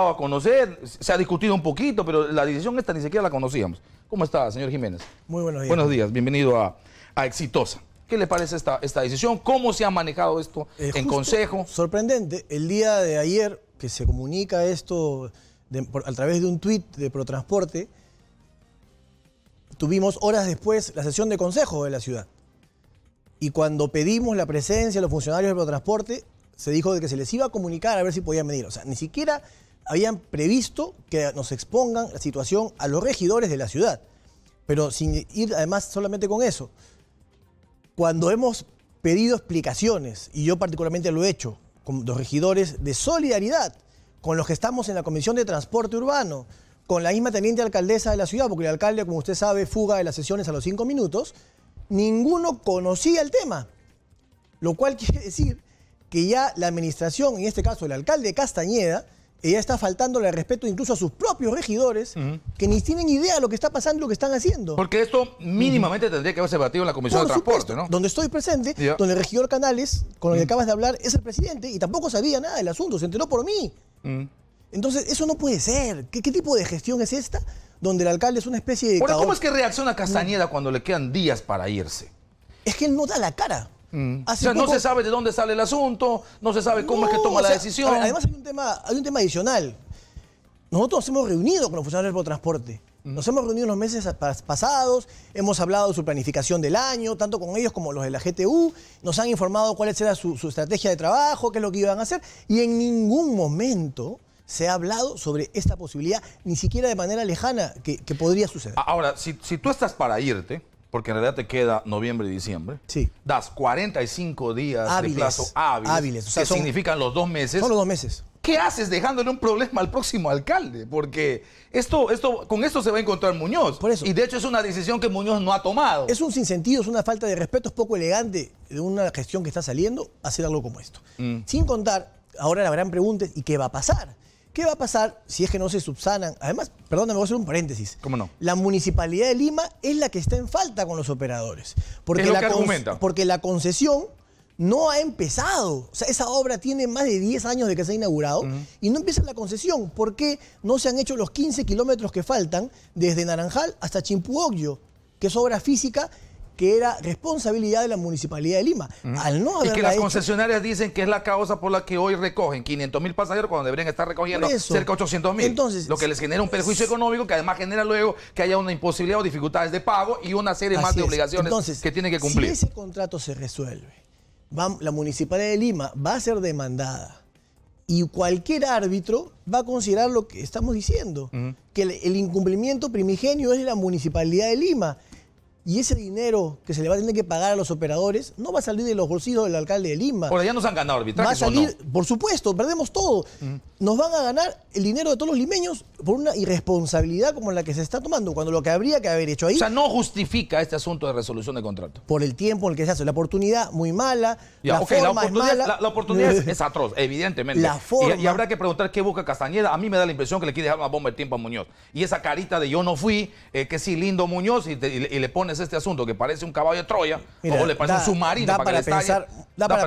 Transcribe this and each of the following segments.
a conocer, se ha discutido un poquito, pero la decisión esta ni siquiera la conocíamos. ¿Cómo está, señor Jiménez? Muy buenos días. Buenos días, bienvenido a, Exitosa. ¿Qué le parece esta, esta decisión? ¿Cómo se ha manejado esto eh, en consejo? Sorprendente, el día de ayer que se comunica esto a través de un tuit de Protransporte, tuvimos horas después la sesión de consejo de la ciudad. Y cuando pedimos la presencia de los funcionarios de Protransporte, se dijo de que se les iba a comunicar a ver si podían venir. O sea, ni siquiera habían previsto que nos expongan la situación a los regidores de la ciudad, pero sin ir además solamente con eso. Cuando hemos pedido explicaciones, y yo particularmente lo he hecho, con los regidores de solidaridad, con los que estamos en la Comisión de Transporte Urbano, con la misma teniente alcaldesa de la ciudad, porque el alcalde, como usted sabe, fuga de las sesiones a los cinco minutos, ninguno conocía el tema. Lo cual quiere decir que ya la administración, en este caso el alcalde Castañeda, ella está faltándole el respeto incluso a sus propios regidores que ni tienen idea de lo que está pasando, y lo que están haciendo. Porque esto mínimamente tendría que haberse batido en la Comisión de Transporte, ¿no? Donde estoy presente, donde el regidor Canales, con el que acabas de hablar, es el presidente y tampoco sabía nada del asunto, se enteró por mí. Entonces, eso no puede ser. ¿Qué, ¿Qué, tipo de gestión es esta? Donde el alcalde es una especie de... Ahora, ¿cómo es que reacciona Castañeda cuando le quedan días para irse? Es que él no da la cara. Mm. o sea, no se sabe de dónde sale el asunto, no se sabe cómo es que toma la decisión. además hay un, tema, hay un tema adicional. Nosotros nos hemos reunido con los funcionarios del transporte. Mm. Nos hemos reunido en los meses pasados, hemos hablado de su planificación del año, tanto con ellos como los de la GTU, nos han informado cuál será su, estrategia de trabajo, qué es lo que iban a hacer, y en ningún momento se ha hablado sobre esta posibilidad, ni siquiera de manera lejana, que, podría suceder. Ahora, si, si tú estás para irte, porque en realidad te queda noviembre y diciembre. Sí. Das 45 días de plazo hábiles, que significan los dos meses. Solo dos meses. ¿Qué haces dejándole un problema al próximo alcalde? Porque esto, esto, con esto se va a encontrar Muñoz. Por eso. Y de hecho es una decisión que Muñoz no ha tomado. Es un sinsentido, es una falta de respeto, es poco elegante de una gestión que está saliendo hacer algo como esto. Mm. Sin contar, ahora la gran pregunta es, ¿y qué va a pasar? ¿Qué va a pasar si es que no se subsanan? Además, perdón, me voy a hacer un paréntesis. ¿Cómo no? La municipalidad de Lima es la que está en falta con los operadores. Porque, la, porque la concesión no ha empezado. O sea, esa obra tiene más de 10 años de que se ha inaugurado y no empieza la concesión. ¿Por qué no se han hecho los 15 kilómetros que faltan desde Naranjal hasta Chimpuoglio, que es obra física que era responsabilidad de la Municipalidad de Lima. Al no y que las concesionarias dicen que es la causa por la que hoy recogen 500 mil pasajeros cuando deberían estar recogiendo cerca de 800 mil. lo que les genera un perjuicio económico que además genera luego que haya una imposibilidad o dificultades de pago y una serie más de obligaciones que tienen que cumplir. Si ese contrato se resuelve, la Municipalidad de Lima va a ser demandada y cualquier árbitro va a considerar lo que estamos diciendo, que el, el, incumplimiento primigenio es de la Municipalidad de Lima. Y ese dinero que se le va a tener que pagar a los operadores no va a salir de los bolsillos del alcalde de Lima. Por allá nos han ganado arbitraje. por supuesto, perdemos todo. Nos van a ganar el dinero de todos los limeños por una irresponsabilidad como la que se está tomando, cuando lo que habría que haber hecho ahí. O sea, no justifica este asunto de resolución de contrato. Por el tiempo en el que se hace. La oportunidad muy mala. la, forma oportunidad, es atroz, evidentemente. Y, habrá que preguntar qué busca Castañeda. A mí me da la impresión que le quiere dejar una bomba de tiempo a Muñoz. Y esa carita de yo no fui, eh, que sí, lindo Muñoz, y le pones este asunto que parece un caballo de Troya o le parece un submarino da para, pensar,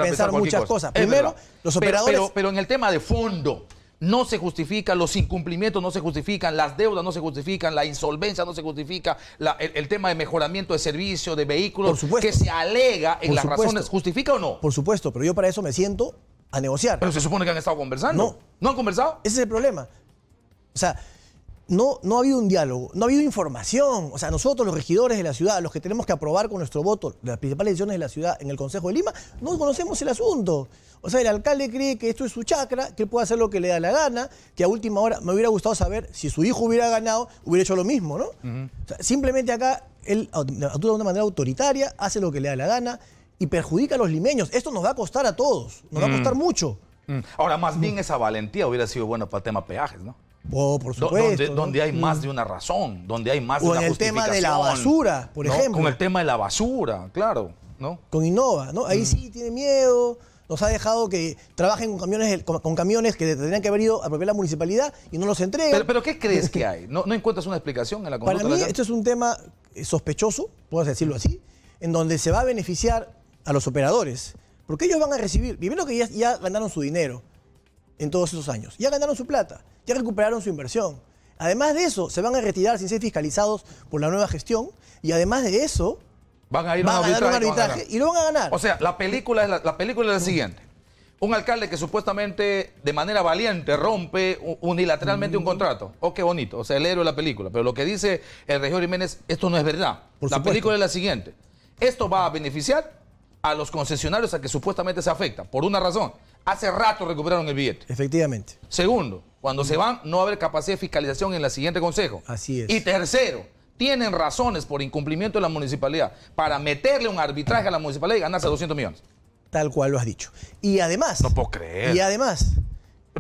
pensar, muchas cosas. Primero, los operadores... Pero, en el tema de fondo, no se justifica, los incumplimientos no se justifican, las deudas no se justifican, la insolvencia no se justifica, el, tema de mejoramiento de servicio, de vehículos, que se alega en las razones, ¿justifica o no? Por supuesto, pero yo para eso me siento a negociar. Pero se supone que han estado conversando. No. ¿No han conversado? Ese es el problema. O sea, no, ha habido un diálogo, no ha habido información. O sea, nosotros, los regidores de la ciudad, los que tenemos que aprobar con nuestro voto las principales decisiones de la ciudad en el Consejo de Lima, no conocemos el asunto. O sea, el alcalde cree que esto es su chacra, que él puede hacer lo que le da la gana, que a última hora me hubiera gustado saber si su hijo hubiera ganado, hubiera hecho lo mismo, ¿no? simplemente acá él actúa de una manera autoritaria, hace lo que le da la gana y perjudica a los limeños. Esto nos va a costar a todos, nos va a mm. costar mucho. Mm. Ahora, más mm. bien esa valentía hubiera sido buena para el tema peajes, ¿no? Oh, por supuesto. Donde, hay más mm. de una razón, donde hay más de en el tema de la basura, por ejemplo. Con el tema de la basura, claro, ¿no? Con Innova, ¿no? Ahí mm. sí tiene miedo, nos ha dejado que trabajen con camiones, con, camiones que tendrían que haber ido a propiedad la municipalidad y no los entreguen. Pero, ¿qué crees que hay? ¿No, ¿No, encuentras una explicación en la Para mí, esto es un tema eh, sospechoso, puedo decirlo así, en donde se va a beneficiar a los operadores. Porque ellos van a recibir, primero que ya, ya ganaron su dinero, en todos esos años. Ya ganaron su plata, ya recuperaron su inversión. Además de eso, se van a retirar sin ser fiscalizados por la nueva gestión y además de eso, van a ir a, un arbitraje, y, lo van a ganar. O sea, la película es la, película la siguiente. Un alcalde que supuestamente de manera valiente rompe unilateralmente un mm. contrato. Oh, qué bonito. O sea, el héroe de la película. Pero lo que dice el regidor Jiménez, esto no es verdad. la película es la siguiente. Esto va a beneficiar a los concesionarios a que supuestamente se afecta. Por una razón hace rato recuperaron el billete. Efectivamente. Segundo, cuando se van, no va a haber capacidad de fiscalización en el siguiente consejo. Así es. Y tercero, tienen razones por incumplimiento de la municipalidad para meterle un arbitraje a la municipalidad y ganarse 200 millones. Tal cual lo has dicho. Y además. No puedo creer. Y además.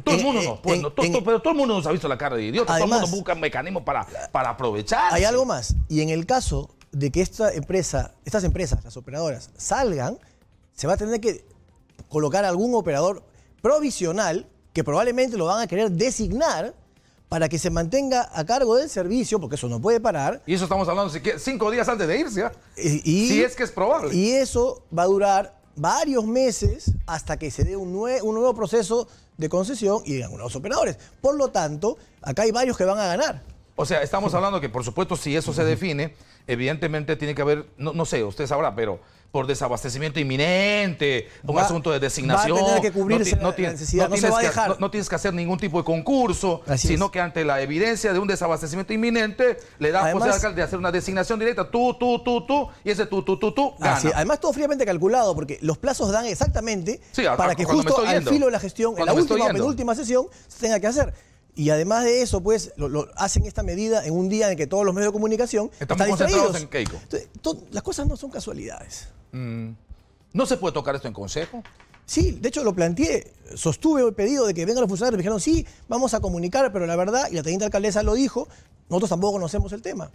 Todo el eh, mundo eh, no, pues, pero todo el mundo nos ha visto la cara de idiotas. todo el mundo busca mecanismos para, para aprovechar. Hay algo más. Y en el caso de que esta empresa, estas empresas, las operadoras, salgan, se va a tener que colocar algún operador provisional que probablemente lo van a querer designar para que se mantenga a cargo del servicio, porque eso no puede parar. Y eso estamos hablando cinco días antes de irse, ¿ah? y, si es que es probable. Y eso va a durar varios meses hasta que se dé un, nuevo proceso de concesión y de algunos operadores. Por lo tanto, acá hay varios que van a ganar. O sea, estamos hablando que, por supuesto, si eso se define, evidentemente tiene que haber, no, no sé, usted sabrá, pero por desabastecimiento inminente, un asunto de designación. Va a que cubrirse no, necesidad, no, tienes, Que, no, tienes que hacer ningún tipo de concurso, sino que ante la evidencia de un desabastecimiento inminente, le das posibilidad al alcalde de hacer una designación directa, tú, tú, tú, tú, y ese tú, tú, tú, tú, gana. además todo fríamente calculado, porque los plazos dan exactamente para que justo al filo de la gestión, en la última penúltima sesión, se tenga que hacer. Y además de eso, pues, lo, hacen esta medida en un día en que todos los medios de comunicación están concentrados las cosas no son casualidades. Mm. ¿No se puede tocar esto en consejo? Sí, de hecho lo planteé, sostuve el pedido de que vengan los funcionarios, me dijeron, sí, vamos a comunicar, pero la verdad, y la teniente alcaldesa lo dijo, nosotros tampoco conocemos el tema.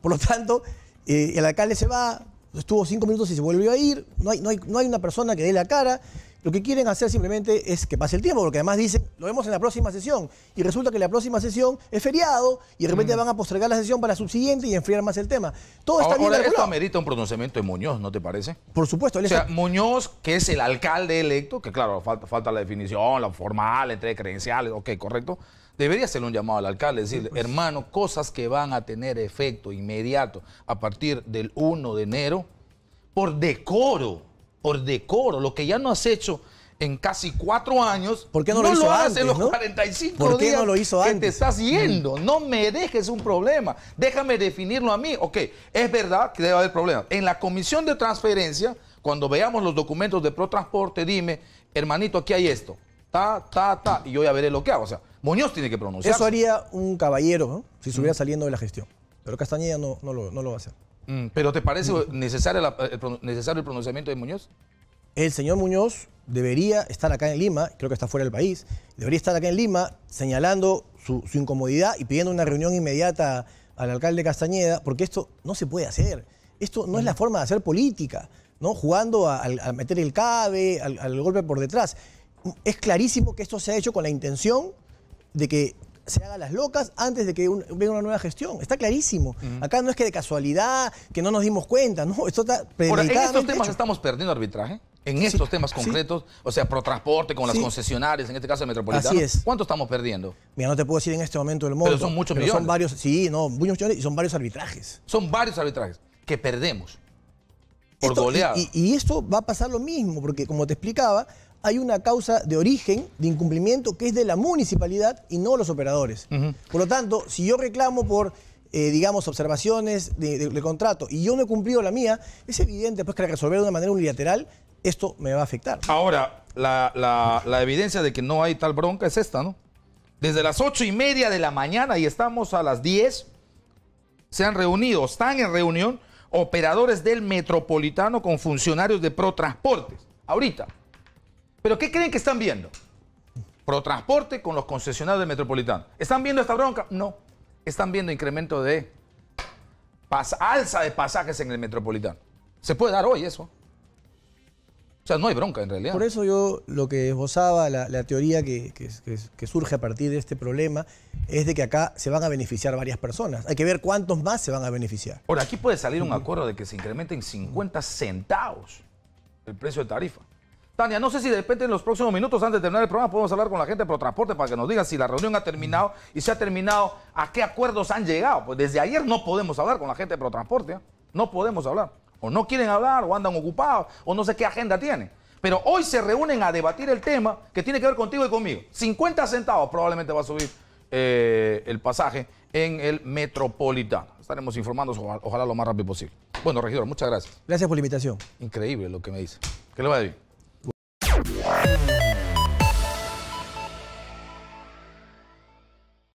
Por lo tanto, eh, el alcalde se va, estuvo cinco minutos y se volvió a ir, no hay, no hay, no hay una persona que dé la cara, lo que quieren hacer simplemente es que pase el tiempo, porque además dicen, lo vemos en la próxima sesión, y resulta que la próxima sesión es feriado, y de repente mm. van a postergar la sesión para la subsiguiente y enfriar más el tema. Todo está Ahora, bien esto amerita un pronunciamiento de Muñoz, ¿no te parece? Por supuesto. Él o sea, Muñoz, que es el alcalde electo, que claro, falta, la definición, la formal, entre credenciales, ok, correcto, debería hacerle un llamado al alcalde, decirle, pues. hermano, cosas que van a tener efecto inmediato a partir del 1 de enero, por decoro por decoro, lo que ya no has hecho en casi cuatro años. ¿Por qué no, lo hizo lo haces en los 45 45 ¿Por qué no lo hizo que te estás yendo. Mm. No me dejes un problema. Déjame definirlo a mí. Ok, es verdad que debe haber problemas. En la comisión de transferencia, cuando veamos los documentos de ProTransporte, dime, hermanito, aquí hay esto. Ta, ta, ta. Y yo ya veré lo que hago. O sea, Muñoz tiene que pronunciar. Eso haría un caballero, ¿no? Si estuviera mm. saliendo de la gestión. Pero Castañeda no, no lo va a hacer. Mm, ¿Pero te parece necesario, el, necesario el pronunciamiento de Muñoz? El señor Muñoz debería estar acá en Lima, creo que está fuera del país, debería estar acá en Lima señalando su, incomodidad y pidiendo una reunión inmediata al alcalde Castañeda, porque esto no se puede hacer. Esto no es la mm. forma de hacer política, ¿no? Jugando a, meter el cabe, al golpe por detrás. Es clarísimo que esto se ha hecho con la intención de que se haga las locas antes de que venga una nueva gestión. Está clarísimo. Acá no es que de casualidad, que no nos dimos cuenta, no, esto está en estos temas estamos perdiendo arbitraje. En estos temas concretos, o sea, pro transporte con las concesionarias, en este caso de metropolitano. Así es. ¿Cuánto estamos perdiendo? Mira, no te puedo decir en este momento del monto. Pero son muchos pero millones. Son varios, sí, no, muchos millones y son varios arbitrajes. Son varios arbitrajes que perdemos por esto, y esto va a pasar lo mismo, porque como te explicaba, hay una causa de origen, de incumplimiento, que es de la municipalidad y no los operadores. Por lo tanto, si yo reclamo por eh, digamos, observaciones de, contrato y yo no he cumplido la mía, es evidente pues, que al resolver de una manera unilateral, esto me va a afectar. Ahora, la, evidencia de que no hay tal bronca es esta, ¿no? Desde las ocho y media de la mañana y estamos a las diez, se han reunido, están en reunión operadores del metropolitano con funcionarios de ProTransportes. Ahorita, ¿Pero qué creen que están viendo? Protransporte con los concesionarios del Metropolitano. ¿Están viendo esta bronca? No. Están viendo incremento de alza de pasajes en el Metropolitano. Se puede dar hoy eso. O sea, no hay bronca en realidad. Por eso yo lo que esbozaba, la, teoría que, surge a partir de este problema, es de que acá se van a beneficiar varias personas. Hay que ver cuántos más se van a beneficiar. Ahora, aquí puede salir un acuerdo de que se incrementen 50 centavos el precio de tarifa. Tania, no sé si de repente en los próximos minutos, antes de terminar el programa, podemos hablar con la gente de Protransporte para que nos digan si la reunión ha terminado y si ha terminado, a qué acuerdos han llegado. Pues desde ayer no podemos hablar con la gente de Protransporte, ¿eh? no podemos hablar. O no quieren hablar, o andan ocupados, o no sé qué agenda tienen. Pero hoy se reúnen a debatir el tema que tiene que ver contigo y conmigo. 50 centavos probablemente va a subir eh, el pasaje en el Metropolitano. Estaremos informando, ojalá, lo más rápido posible. Bueno, regidor, muchas gracias. Gracias por la invitación. Increíble lo que me dice. ¿Qué le a decir?